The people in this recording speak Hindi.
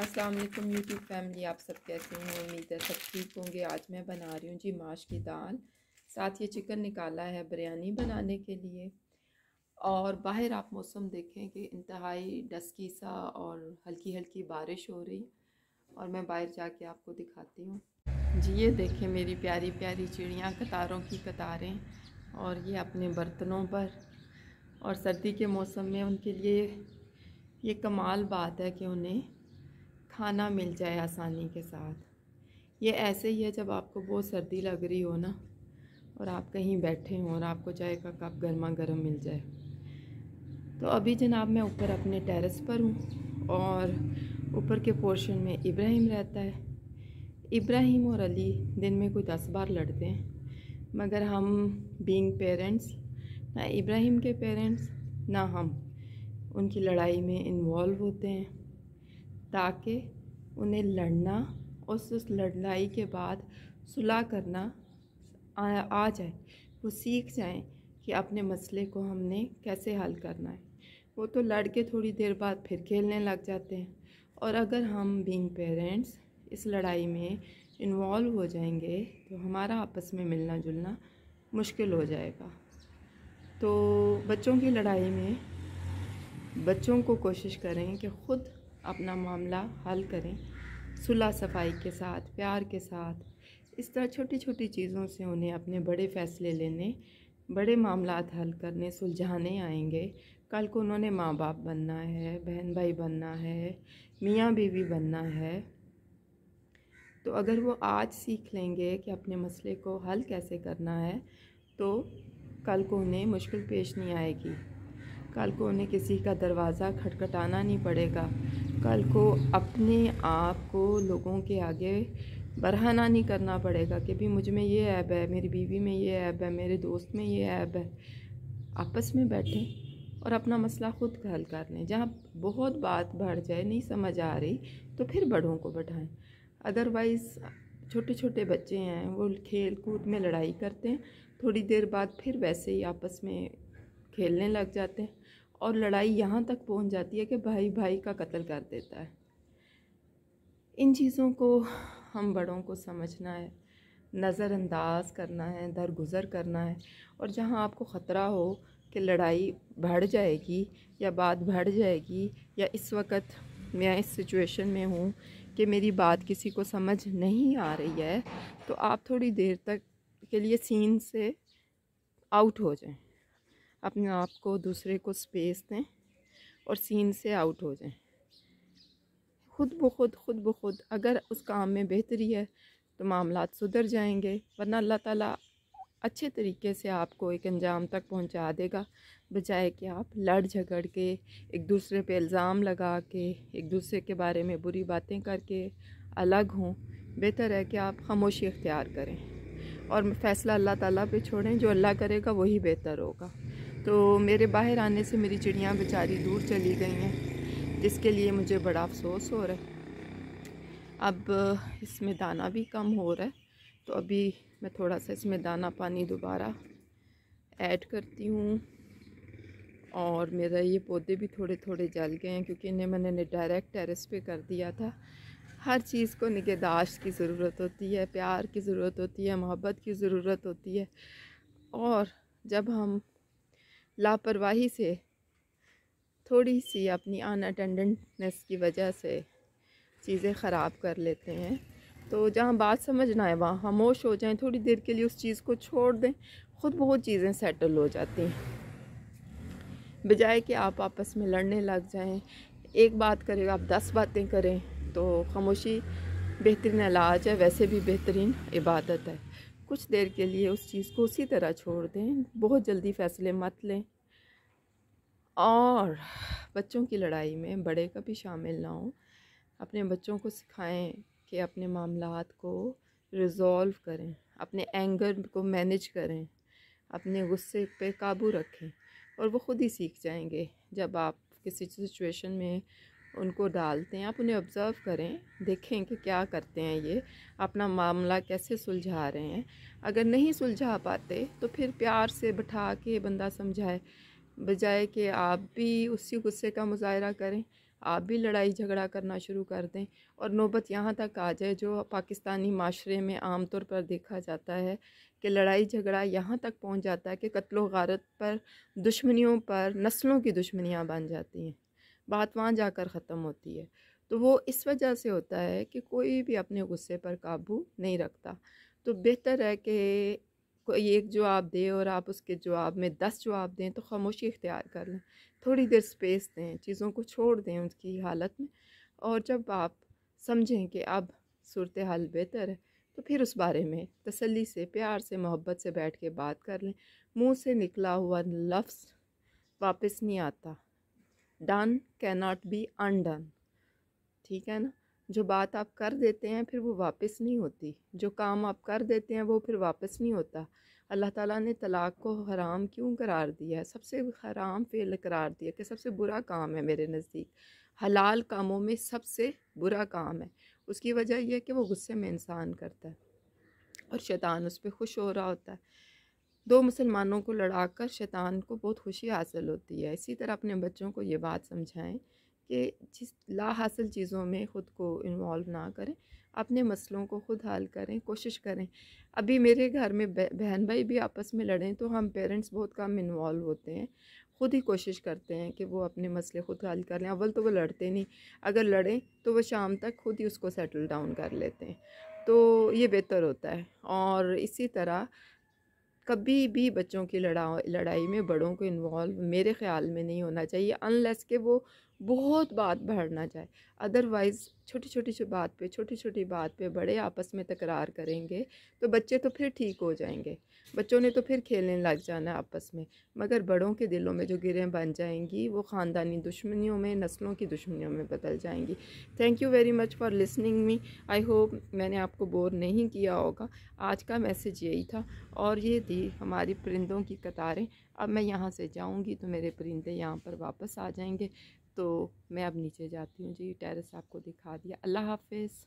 अस्सलाम वालेकुम यूट्यूब फैमिली आप सब कैसे हैं उम्मीद है सब ठीक होंगे आज मैं बना रही हूँ जी माश की दाल साथ ये चिकन निकाला है बिरयानी बनाने के लिए और बाहर आप मौसम देखें कि इंतहाई डस्की सा और हल्की हल्की बारिश हो रही और मैं बाहर जाके आपको दिखाती हूँ जी ये देखें मेरी प्यारी प्यारी चिड़ियाँ कतारों की कतारें और ये अपने बर्तनों पर और सर्दी के मौसम में उनके लिए ये कमाल बात है कि उन्हें खाना मिल जाए आसानी के साथ ये ऐसे ही है जब आपको बहुत सर्दी लग रही हो ना और आप कहीं बैठे हों और आपको चाय का कप गर्मा गर्म मिल जाए तो अभी जनाब मैं ऊपर अपने टेरेस पर हूँ और ऊपर के पोर्शन में इब्राहिम रहता है इब्राहिम और अली दिन में कोई दस बार लड़ते हैं मगर हम बीइंग पेरेंट्स ना इब्राहिम के पेरेंट्स ना हम उनकी लड़ाई में इन्वॉल्व होते हैं ताकि उन्हें लड़ना उस उस लड़ाई के बाद सुलह करना आ, जाए वो सीख जाएं कि अपने मसले को हमने कैसे हल करना है वो तो लड़के थोड़ी देर बाद फिर खेलने लग जाते हैं और अगर हम बींग पेरेंट्स इस लड़ाई में इन्वॉल्व हो जाएंगे तो हमारा आपस में मिलना जुलना मुश्किल हो जाएगा तो बच्चों की लड़ाई में बच्चों को कोशिश करें कि ख़ुद अपना मामला हल करें सुलह सफाई के साथ प्यार के साथ इस तरह छोटी छोटी चीज़ों से उन्हें अपने बड़े फ़ैसले लेने बड़े मामला हल करने सुलझाने आएंगे कल को उन्होंने माँ बाप बनना है बहन भाई बनना है मियाँ बीवी बनना है तो अगर वो आज सीख लेंगे कि अपने मसले को हल कैसे करना है तो कल को उन्हें मुश्किल पेश नहीं आएगी कल को उन्हें किसी का दरवाज़ा खटखटाना नहीं पड़ेगा कल को अपने आप को लोगों के आगे बरहाना नहीं करना पड़ेगा कि भी मुझ में ये ऐब है मेरी बीवी में ये ऐब है मेरे दोस्त में ये ऐब है आपस में बैठें और अपना मसला ख़ुद हल कर लें जहाँ बहुत बात बढ़ जाए नहीं समझ आ रही तो फिर बड़ों को बैठाएं अदरवाइज़ छोटे छोटे बच्चे हैं वो खेल कूद में लड़ाई करते हैं थोड़ी देर बाद फिर वैसे ही आपस में खेलने लग जाते हैं और लड़ाई यहाँ तक पहुँच जाती है कि भाई भाई का कत्ल कर देता है इन चीज़ों को हम बड़ों को समझना है नज़रअंदाज करना है दरगुजर करना है और जहाँ आपको ख़तरा हो कि लड़ाई बढ़ जाएगी या बात बढ़ जाएगी या इस वक्त मैं इस सिचुएशन में हूँ कि मेरी बात किसी को समझ नहीं आ रही है तो आप थोड़ी देर तक के लिए सीन से आउट हो जाएं अपने आप को दूसरे को स्पेस दें और सीन से आउट हो जाएं खुद ब खुद खुद ब खुद अगर उस काम में बेहतरी है तो मामला सुधर जाएंगे वरना अल्लाह ताला अच्छे तरीके से आपको एक अंजाम तक पहुंचा देगा बजाय कि आप लड़ झगड़ के एक दूसरे पे इल्ज़ाम लगा के एक दूसरे के बारे में बुरी बातें करके अलग हों बेहतर है कि आप खामोशी इख्तियार करें और फैसला अल्लाह ताला पे छोड़ें जो अल्लाह करेगा वही बेहतर होगा तो मेरे बाहर आने से मेरी चिड़ियाँ बेचारी दूर चली गई हैं जिसके लिए मुझे बड़ा अफसोस हो रहा है अब इसमें दाना भी कम हो रहा है तो अभी मैं थोड़ा सा इसमें दाना पानी दोबारा ऐड करती हूँ और मेरा ये पौधे भी थोड़े थोड़े जल गए हैं क्योंकि इन्हें मैंने डायरेक्ट टेरेस पे कर दिया था हर चीज़ को निगहदाश्त की ज़रूरत होती है प्यार की ज़रूरत होती है मोहब्बत की ज़रूरत होती है और जब हम लापरवाही से थोड़ी सी अपनी अन अटेंडेंटनेस की वजह से चीज़ें ख़राब कर लेते हैं तो जहाँ बात समझ ना आए वहाँ खामोश हो जाएं थोड़ी देर के लिए उस चीज़ को छोड़ दें ख़ुद बहुत चीज़ें सेटल हो जाती हैं बजाय कि आप आपस में लड़ने लग जाएं एक बात करें आप दस बातें करें तो खामोशी बेहतरीन इलाज है वैसे भी बेहतरीन इबादत है कुछ देर के लिए उस चीज़ को उसी तरह छोड़ दें बहुत जल्दी फ़ैसले मत लें और बच्चों की लड़ाई में बड़े का भी शामिल ना हो अपने बच्चों को सिखाएं कि अपने मामला को रिज़ॉल्व करें अपने एंगर को मैनेज करें अपने गुस्से पे काबू रखें और वो ख़ुद ही सीख जाएंगे जब आप किसी सिचुएशन में उनको डालते हैं आप उन्हें ऑब्ज़र्व करें देखें कि क्या करते हैं ये अपना मामला कैसे सुलझा रहे हैं अगर नहीं सुलझा पाते तो फिर प्यार से बैठा के बंदा समझाए बजाय कि आप भी उसी गुस्से का मुजाहरा करें आप भी लड़ाई झगड़ा करना शुरू कर दें और नौबत यहाँ तक आ जाए जो पाकिस्तानी माशरे में आम तौर पर देखा जाता है कि लड़ाई झगड़ा यहाँ तक पहुँच जाता है कि कत्लो गारत पर दुश्मनियों पर नस्लों की दुश्मनियाँ बन जाती हैं बात वहाँ जाकर ख़त्म होती है तो वो इस वजह से होता है कि कोई भी अपने गुस्से पर काबू नहीं रखता तो बेहतर है कि कोई एक जवाब दे और आप उसके जवाब में दस जवाब दें तो खामोशी इख्तियार कर लें थोड़ी देर स्पेस दें चीज़ों को छोड़ दें उनकी हालत में और जब आप समझें कि अब सूरत हाल बेहतर है तो फिर उस बारे में तसल्ली से प्यार से मोहब्बत से बैठ के बात कर लें मुंह से निकला हुआ लफ्ज़ वापस नहीं आता done cannot be undone ठीक है ना जो बात आप कर देते हैं फिर वो वापस नहीं होती जो काम आप कर देते हैं वो फिर वापस नहीं होता अल्लाह ताला ने तलाक़ को हराम क्यों करार दिया है सबसे हराम फेल करार दिया कि सबसे बुरा काम है मेरे नज़दीक हलाल कामों में सबसे बुरा काम है उसकी वजह यह है कि वो गुस्से में इंसान करता है और शैतान उस पर खुश हो रहा होता है दो मुसलमानों को लड़ाकर शैतान को बहुत खुशी हासिल होती है इसी तरह अपने बच्चों को ये बात समझाएं कि जिस ला हासिल चीज़ों में ख़ुद को इन्वॉल्व ना करें अपने मसलों को ख़ुद हल करें कोशिश करें अभी मेरे घर में बहन भाई भी आपस में लड़ें तो हम पेरेंट्स बहुत कम इन्वॉल्व होते हैं ख़ुद ही कोशिश करते हैं कि वो अपने मसले ख़ुद हल कर लें अव्वल तो वो लड़ते नहीं अगर लड़ें तो वो शाम तक खुद ही उसको सेटल डाउन कर लेते हैं तो ये बेहतर होता है और इसी तरह कभी भी बच्चों की लड़ा लड़ाई में बड़ों को इन्वॉल्व मेरे ख्याल में नहीं होना चाहिए अनलेस के वो बहुत बात बढ़ ना जाए अदरवाइज़ छोटी छोटी बात पे छोटी छोटी बात पे बड़े आपस में तकरार करेंगे तो बच्चे तो फिर ठीक हो जाएंगे बच्चों ने तो फिर खेलने लग जाना आपस में मगर बड़ों के दिलों में जो गिरें बन जाएंगी वो ख़ानदानी दुश्मनियों में नस्लों की दुश्मनियों में बदल जाएंगी thank you very much for listening me I hope मैंने आपको बोर नहीं किया होगा आज का मैसेज यही था और ये थी हमारी परिंदों की कतारें अब मैं यहाँ से जाऊँगी तो मेरे परिंदे यहाँ पर वापस आ जाएंगे तो मैं अब नीचे जाती हूँ जी टेरेस आपको दिखा दिया अल्लाह हाफिज़